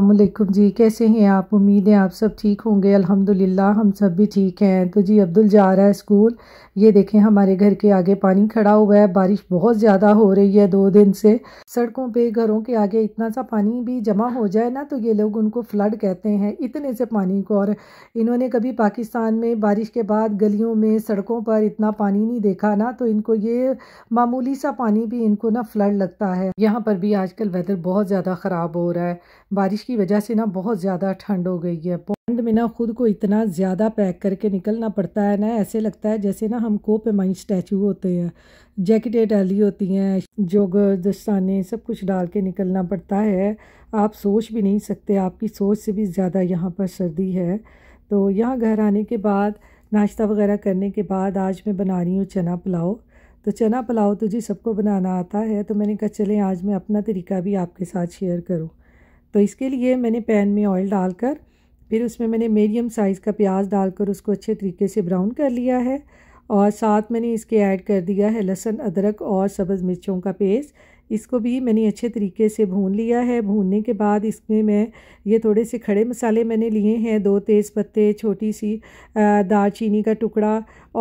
अल्लाम जी कैसे हैं आप उम्मीद है आप सब ठीक होंगे अल्हम्दुलिल्लाह हम सब भी ठीक हैं तो जी अब्दुल जा रहा है स्कूल ये देखें हमारे घर के आगे पानी खड़ा हुआ है बारिश बहुत ज़्यादा हो रही है दो दिन से सड़कों पे घरों के आगे इतना सा पानी भी जमा हो जाए ना तो ये लोग उनको फ्लड कहते हैं इतने से पानी को और इन्होंने कभी पाकिस्तान में बारिश के बाद गलियों में सड़कों पर इतना पानी नहीं देखा ना तो इनको ये मामूली सा पानी भी इनको ना फ्लड लगता है यहाँ पर भी आजकल वेदर बहुत ज़्यादा ख़राब हो रहा है बारिश की वजह से ना बहुत ज़्यादा ठंड हो गई है ठंड में ना खुद को इतना ज़्यादा पैक करके निकलना पड़ता है ना ऐसे लगता है जैसे ना हम को पेमाई स्टैचू होते हैं जैकेटें डाली होती हैं जोगर दस्ताने सब कुछ डाल के निकलना पड़ता है आप सोच भी नहीं सकते आपकी सोच से भी ज़्यादा यहाँ पर सर्दी है तो यहाँ घर आने के बाद नाश्ता वगैरह करने के बाद आज मैं बना रही हूँ चना पुलाव तो चना पुलाव तो जी सबको बनाना आता है तो मैंने कहा चलें आज मैं अपना तरीका भी आपके साथ शेयर करूँ तो इसके लिए मैंने पैन में ऑयल डालकर फिर उसमें मैंने मीडियम साइज़ का प्याज डालकर उसको अच्छे तरीके से ब्राउन कर लिया है और साथ मैंने इसके ऐड कर दिया है लहसुन अदरक और सब्ज़ मिर्चों का पेस्ट इसको भी मैंने अच्छे तरीके से भून लिया है भूनने के बाद इसमें मैं ये थोड़े से खड़े मसाले मैंने लिए हैं दो तेज़ पत्ते छोटी सी दालचीनी का टुकड़ा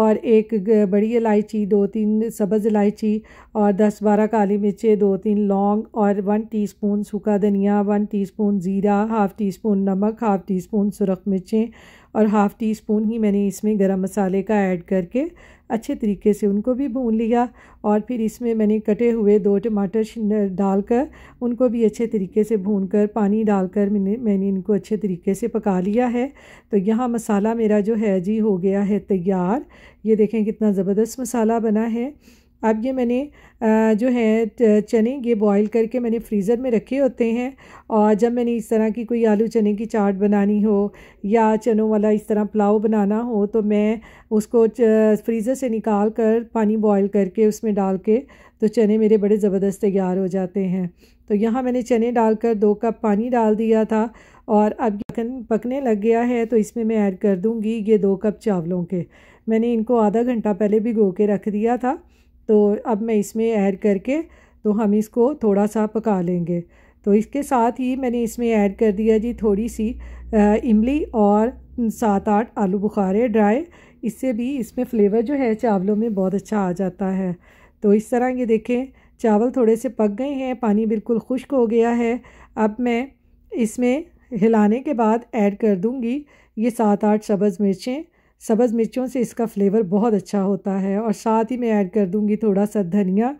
और एक बड़ी इलायची दो तीन सब्ज़ इलायची और दस बारह काली मिर्चें दो तीन लौंग और वन टीस्पून सूखा धनिया वन टीस्पून ज़ीरा हाफ़ टी स्पून नमक हाफ़ टी स्पून सुरख मिर्चें और हाफ़ टी स्पून ही मैंने इसमें गरम मसाले का ऐड करके अच्छे तरीके से उनको भी भून लिया और फिर इसमें मैंने कटे हुए दो टमाटर डालकर उनको भी अच्छे तरीके से भून कर पानी डालकर मैंने मैंने इनको अच्छे तरीके से पका लिया है तो यहाँ मसाला मेरा जो है जी हो गया है तैयार ये देखें कितना ज़बरदस्त मसाला बना है अब ये मैंने जो है चने ये बॉईल करके मैंने फ्रीज़र में रखे होते हैं और जब मैंने इस तरह की कोई आलू चने की चाट बनानी हो या चनों वाला इस तरह पुलाव बनाना हो तो मैं उसको फ्रीज़र से निकाल कर पानी बॉईल करके उसमें डाल के तो चने मेरे बड़े ज़बरदस्त तैयार हो जाते हैं तो यहाँ मैंने चने डालकर दो कप पानी डाल दिया था और अब पकने लग गया है तो इसमें मैं ऐड कर दूँगी ये दो कप चावलों के मैंने इनको आधा घंटा पहले भिगो के रख दिया था तो अब मैं इसमें ऐड करके तो हम इसको थोड़ा सा पका लेंगे तो इसके साथ ही मैंने इसमें ऐड कर दिया जी थोड़ी सी इमली और सात आठ आलू बुखारे ड्राई इससे भी इसमें फ्लेवर जो है चावलों में बहुत अच्छा आ जाता है तो इस तरह ये देखें चावल थोड़े से पक गए हैं पानी बिल्कुल खुश्क हो गया है अब मैं इसमें हिलाने के बाद ऐड कर दूँगी ये सात आठ सब्ज़ मिर्चें सब्ज़ मिर्चों से इसका फ्लेवर बहुत अच्छा होता है और साथ ही मैं ऐड कर दूंगी थोड़ा सा धनिया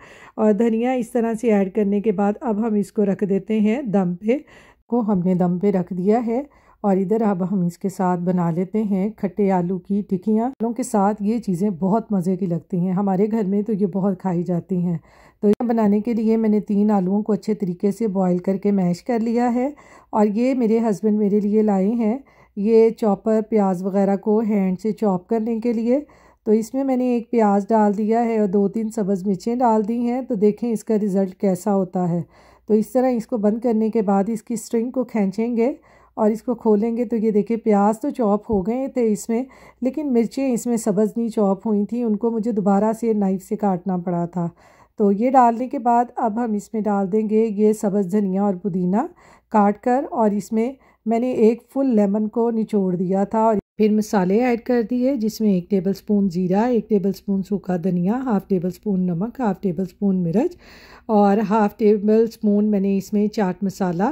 और धनिया इस तरह से ऐड करने के बाद अब हम इसको रख देते हैं दम पे को हमने दम पे रख दिया है और इधर अब हम इसके साथ बना लेते हैं खट्टे आलू की टिकियाँ आलू के साथ ये चीज़ें बहुत मज़े की लगती हैं हमारे घर में तो ये बहुत खाई जाती हैं तो यह बनाने के लिए मैंने तीन आलूओं को अच्छे तरीके से बॉईल करके मैश कर लिया है और ये मेरे हस्बैंड मेरे लिए लाए हैं ये चॉपर प्याज वगैरह को हैंड से चॉप करने के लिए तो इसमें मैंने एक प्याज डाल दिया है और दो तीन सब्ज़ मिर्चें डाल दी हैं तो देखें इसका रिज़ल्ट कैसा होता है तो इस तरह इसको बंद करने के बाद इसकी स्ट्रिंग को खींचेंगे और इसको खोलेंगे तो ये देखिए प्याज तो चॉप हो गए थे इसमें लेकिन मिर्चें इसमें सब्ज़ नहीं चॉप हुई थी उनको मुझे दोबारा से नाइफ़ से काटना पड़ा था तो ये डालने के बाद अब हम इसमें डाल देंगे ये सब्ज़ धनिया और पुदीना काट कर और इसमें मैंने एक फुल लेमन को निचोड़ दिया था और फिर मसाले ऐड कर दिए जिसमें एक टेबल स्पून ज़ीरा एक टेबल स्पून सूखा धनिया हाफ़ टेबल स्पून नमक हाफ़ टेबल स्पून मिर्च और हाफ़ टेबल स्पून मैंने इसमें चाट मसाला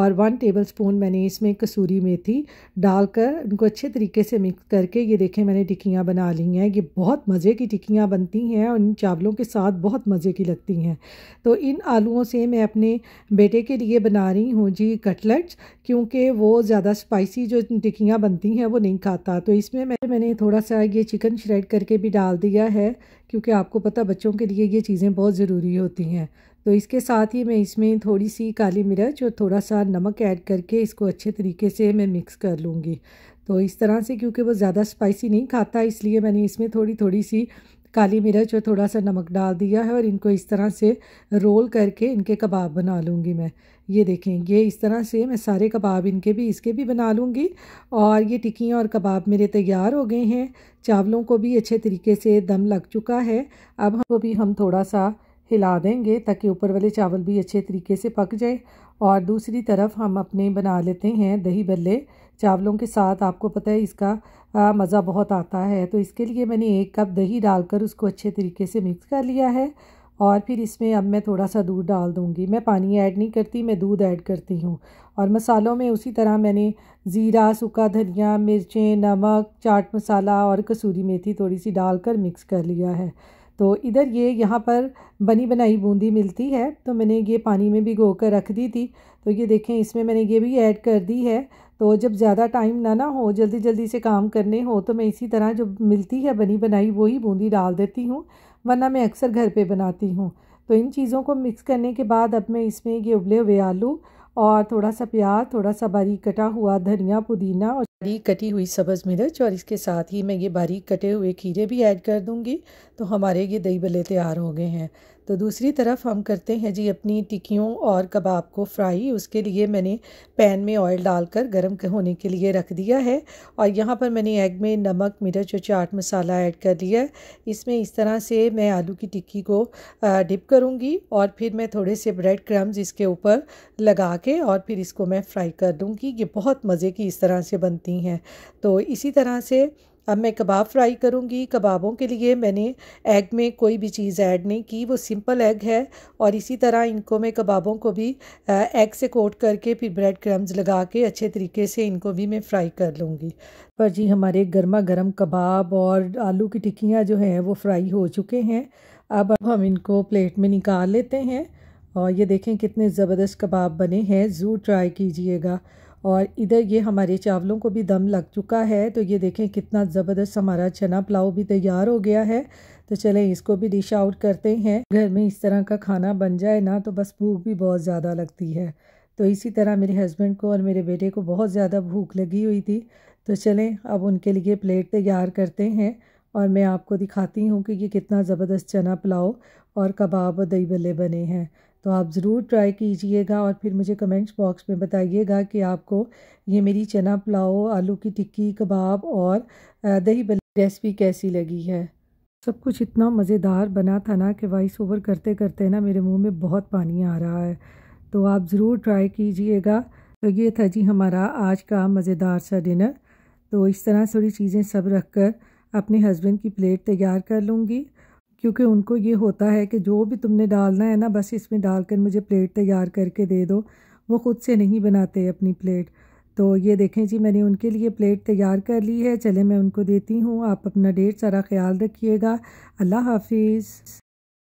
और वन टेबल स्पून मैंने इसमें कसूरी मेथी डालकर उनको अच्छे तरीके से मिक्स करके ये देखें मैंने टिक्कियाँ बना ली हैं ये बहुत मज़े की टिक्कियाँ बनती हैं और इन चावलों के साथ बहुत मज़े की लगती हैं तो इन आलुओं से मैं अपने बेटे के लिए बना रही हूँ जी कटलेट्स क्योंकि वो ज़्यादा स्पाइसी जो टिक्कियाँ बनती हैं वो नहीं खाता तो इसमें मैं मैंने थोड़ा सा ये चिकन श्रेड करके भी डाल दिया है क्योंकि आपको पता बच्चों के लिए ये चीज़ें बहुत ज़रूरी होती हैं तो इसके साथ ही मैं इसमें थोड़ी सी काली मिर्च और थोड़ा सा नमक ऐड करके इसको अच्छे तरीके से मैं मिक्स कर लूँगी तो इस तरह से क्योंकि वो ज़्यादा स्पाइसी नहीं खाता इसलिए मैंने इसमें थोड़ी थोड़ी सी काली मिर्च और थोड़ा सा नमक डाल दिया है और इनको इस तरह से रोल करके इनके कबाब बना लूँगी मैं ये देखें ये इस तरह से मैं सारे कबाब इनके भी इसके भी बना लूँगी और ये टिक्कियाँ और कबाब मेरे तैयार हो गए हैं चावलों को भी अच्छे तरीके से दम लग चुका है अब हमको भी हम थोड़ा सा हिला देंगे ताकि ऊपर वाले चावल भी अच्छे तरीके से पक जाए और दूसरी तरफ हम अपने बना लेते हैं दही बल्ले चावलों के साथ आपको पता है इसका मज़ा बहुत आता है तो इसके लिए मैंने एक कप दही डालकर उसको अच्छे तरीके से मिक्स कर लिया है और फिर इसमें अब मैं थोड़ा सा दूध डाल दूँगी मैं पानी ऐड नहीं करती मैं दूध ऐड करती हूँ और मसालों में उसी तरह मैंने ज़ीरा सूखा धनिया मिर्चें नमक चाट मसाला और कसूरी मेथी थोड़ी सी डालकर मिक्स कर लिया है तो इधर ये यहाँ पर बनी बनाई बूंदी मिलती है तो मैंने ये पानी में भी गो कर रख दी थी तो ये देखें इसमें मैंने ये भी ऐड कर दी है तो जब ज़्यादा टाइम ना ना हो जल्दी जल्दी से काम करने हो तो मैं इसी तरह जो मिलती है बनी बनाई वही बूंदी डाल देती हूँ वरना मैं अक्सर घर पर बनाती हूँ तो इन चीज़ों को मिक्स करने के बाद अब मैं इसमें ये उबले हुए आलू और थोड़ा सा प्याज थोड़ा सा बारीक कटा हुआ धनिया पुदीना और बारीक कटी हुई सब्ज़ मिर्च और इसके साथ ही मैं ये बारीक कटे हुए खीरे भी ऐड कर दूंगी तो हमारे ये दही भले तैयार हो गए हैं तो दूसरी तरफ हम करते हैं जी अपनी टिक्कियों और कबाब को फ्राई उसके लिए मैंने पैन में ऑयल डालकर गर्म होने के लिए रख दिया है और यहाँ पर मैंने एग में नमक मिर्च और चाट मसाला ऐड कर लिया है इसमें इस तरह से मैं आलू की टिक्की को डिप करूँगी और फिर मैं थोड़े से ब्रेड क्रम्स इसके ऊपर लगा के और फिर इसको मैं फ्राई कर दूँगी ये बहुत मज़े की इस तरह से बनती हैं तो इसी तरह से अब मैं कबाब फ्राई करूँगी कबाबों के लिए मैंने एग में कोई भी चीज़ ऐड नहीं की वो सिंपल एग है और इसी तरह इनको मैं कबाबों को भी एग से कोट करके फिर ब्रेड क्रम्स लगा के अच्छे तरीके से इनको भी मैं फ्राई कर लूँगी पर जी हमारे गर्मा गर्म कबाब और आलू की टिक्कियाँ जो हैं वो फ्राई हो चुके हैं अब अब हम इनको प्लेट में निकाल लेते हैं और ये देखें कितने ज़बरदस्त कबाब बने हैं ज़रूर ट्राई कीजिएगा और इधर ये हमारे चावलों को भी दम लग चुका है तो ये देखें कितना ज़बरदस्त हमारा चना पुलाव भी तैयार हो गया है तो चलें इसको भी डिश आउट करते हैं घर में इस तरह का खाना बन जाए ना तो बस भूख भी बहुत ज़्यादा लगती है तो इसी तरह मेरे हस्बैंड को और मेरे बेटे को बहुत ज़्यादा भूख लगी हुई थी तो चलें अब उनके लिए प्लेट तैयार करते हैं और मैं आपको दिखाती हूँ कि ये कितना ज़बरदस्त चना पुलाव और कबाब और दही भल्ले बने हैं तो आप ज़रूर ट्राई कीजिएगा और फिर मुझे कमेंट्स बॉक्स में बताइएगा कि आपको ये मेरी चना पुलाव आलू की टिक्की कबाब और दही बल्ली रेसिपी कैसी लगी है सब कुछ इतना मज़ेदार बना था ना कि वॉइस ओवर करते करते ना मेरे मुंह में बहुत पानी आ रहा है तो आप ज़रूर ट्राई कीजिएगा तो ये था जी हमारा आज का मज़ेदार सा डिनर तो इस तरह थोड़ी चीज़ें सब रख कर अपने हस्बैंड की प्लेट तैयार कर लूँगी क्योंकि उनको ये होता है कि जो भी तुमने डालना है ना बस इसमें डाल कर मुझे प्लेट तैयार करके दे दो वो ख़ुद से नहीं बनाते अपनी प्लेट तो ये देखें जी मैंने उनके लिए प्लेट तैयार कर ली है चले मैं उनको देती हूँ आप अपना ढेर सारा ख्याल रखिएगा अल्लाह हाफिज़